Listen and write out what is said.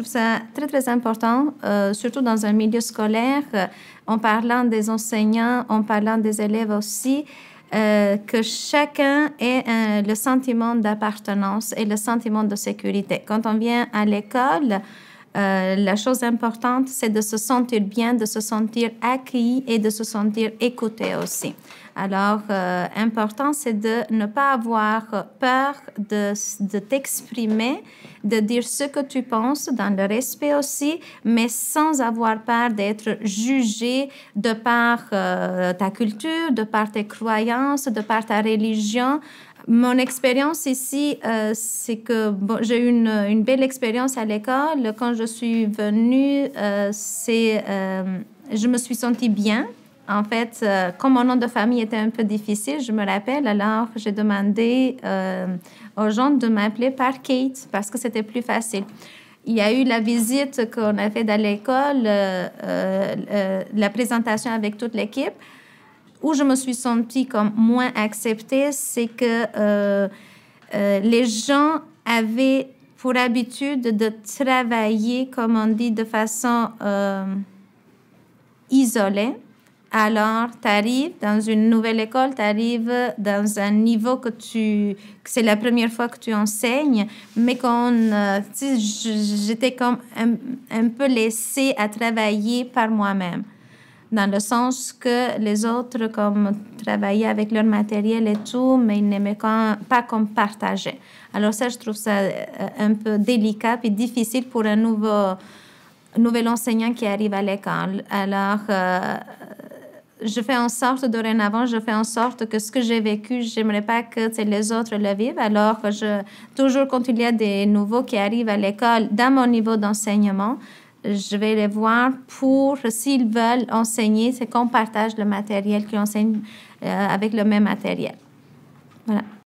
trouve ça très, très important, euh, surtout dans un milieu scolaire, euh, en parlant des enseignants, en parlant des élèves aussi, euh, que chacun ait le sentiment d'appartenance et le sentiment de sécurité. Quand on vient à l'école, euh, la chose importante, c'est de se sentir bien, de se sentir accueilli et de se sentir écouté aussi. Alors, euh, important, c'est de ne pas avoir peur de, t'exprimer, de dire ce que tu penses dans le respect aussi, mais sans avoir peur d'être jugé de par euh, ta culture, de par tes croyances, de par ta religion. Mon expérience ici, euh, c'est que j'ai eu une, belle expérience à l'école. Quand je suis venue, euh, c'est, euh, je me suis sentie bien. En fait, comme mon nom de famille était un peu difficile, je me rappelle, alors j'ai demandé aux gens de m'appeler par Kate parce que c'était plus facile. Il y a eu la visite qu'on a faite à l'école, la présentation avec toute l'équipe où je me suis sentie comme moins acceptée, c'est que euh, euh, les gens avaient pour habitude de travailler, comme on dit, de façon euh, isolée. Alors, tu arrives dans une nouvelle école, tu arrives dans un niveau que tu... c'est la première fois que tu enseignes, mais j'étais comme un, un, peu laissée à travailler par moi-même dans le sens que les autres, comme travaillaient avec leur matériel et tout, mais ils n'aimaient pas comme partager. Alors ça, je trouve ça euh, un peu délicat et difficile pour un nouveau, nouvel enseignant qui arrive à l'école. Alors, euh, je fais en sorte, dorénavant, je fais en sorte que ce que j'ai vécu, je n'aimerais pas que les autres le vivent. Alors, que je, toujours quand il y a des nouveaux qui arrivent à l'école, dans mon niveau d'enseignement, je vais les voir pour, s'ils veulent enseigner, c'est qu'on partage le matériel qu'ils enseigne euh, avec le même matériel. Voilà.